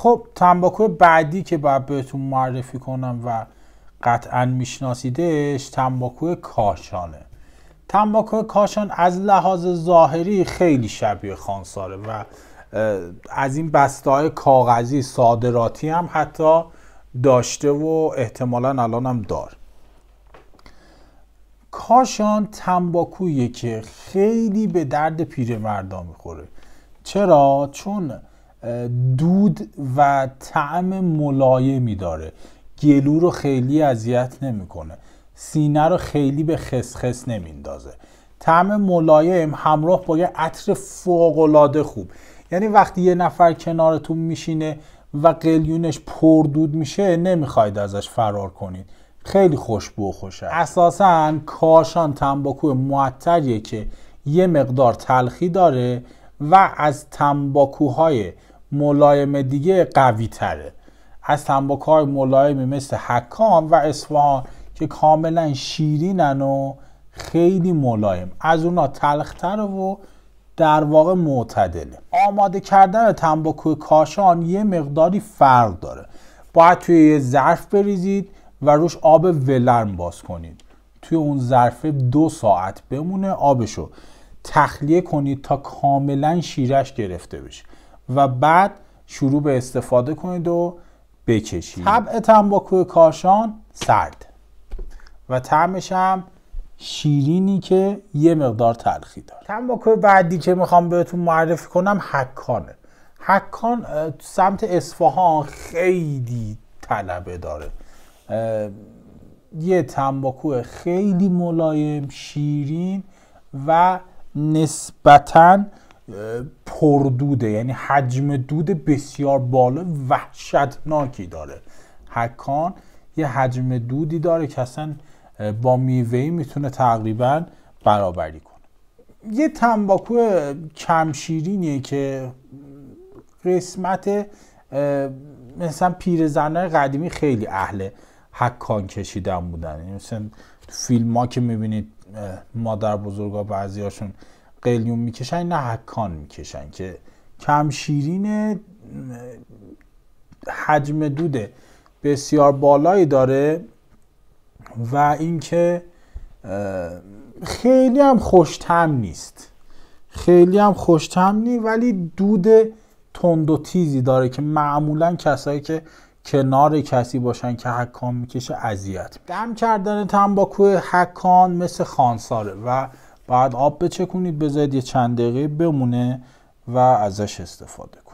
خب تنباکو بعدی که باید بهتون معرفی کنم و قطعا میشناسیدش تنباکو کاشانه تنباکو کاشان از لحاظ ظاهری خیلی شبیه خانساره و از این بستای کاغذی صادراتی هم حتی داشته و احتمالا الان هم دار کاشان تنباکویه که خیلی به درد پیرمردا میخوره چرا چون دود و طعم ملایمی داره گلو رو خیلی اذیت نمیکنه سینه رو خیلی به خسخس نمیندازه طعم ملایم همراه با یه عطر العاده خوب یعنی وقتی یه نفر کنارتون میشینه و قلیونش پردود میشه نمیخواید ازش فرار کنید خیلی خوشبو و خوشه اساسا کاشان تنباکو معطریه که یه مقدار تلخی داره و از تنباکوهای ملایم دیگه قوی تره از های ملایمی مثل حکام و اصفهان که کاملا شیرینن و خیلی ملایم از اونا تلختره و در واقع معتدله آماده کردن تنباکو کاشان یه مقداری فرق داره باید توی یه ظرف بریزید و روش آب ولرم باز کنید توی اون ظرف دو ساعت بمونه آبشو تخلیه کنید تا کاملا شیرش گرفته بشه و بعد شروع به استفاده کنید و بکشید طبع تنباکو کاشان سرد و طعمش هم شیرینی که یه مقدار تلخی داره تنباکو بعدی که میخوام بهتون معرفی کنم حکانه حکان سمت اصفهان خیلی طلبه داره یه تنباکو خیلی ملایم شیرین و نسبتاً پردوده یعنی حجم دود بسیار بالا وحشتناکی داره حکان یه حجم دودی داره که اصلا با میوهی میتونه تقریبا برابری کنه یه تنباکو کمشیرینیه که قسمت مثلا پیرزنهای قدیمی خیلی اهل حکان کشیدن بودن مثلا فیلم ها که میبینید مادر بزرگا بعضی هاشون قلیون میکشن نه حکان میکشن که کمشیرین حجم دوده بسیار بالایی داره و اینکه خیلی هم خوشتم نیست خیلی هم خوشتم نیست ولی دود تند و تیزی داره که معمولا کسایی که کنار کسی باشن که حکان میکشه اذیت دم کردن تنباکو حکان مثل خانساره و بعد آب بچکونید بذارید یه چند دقیقه بمونه و ازش استفاده کنید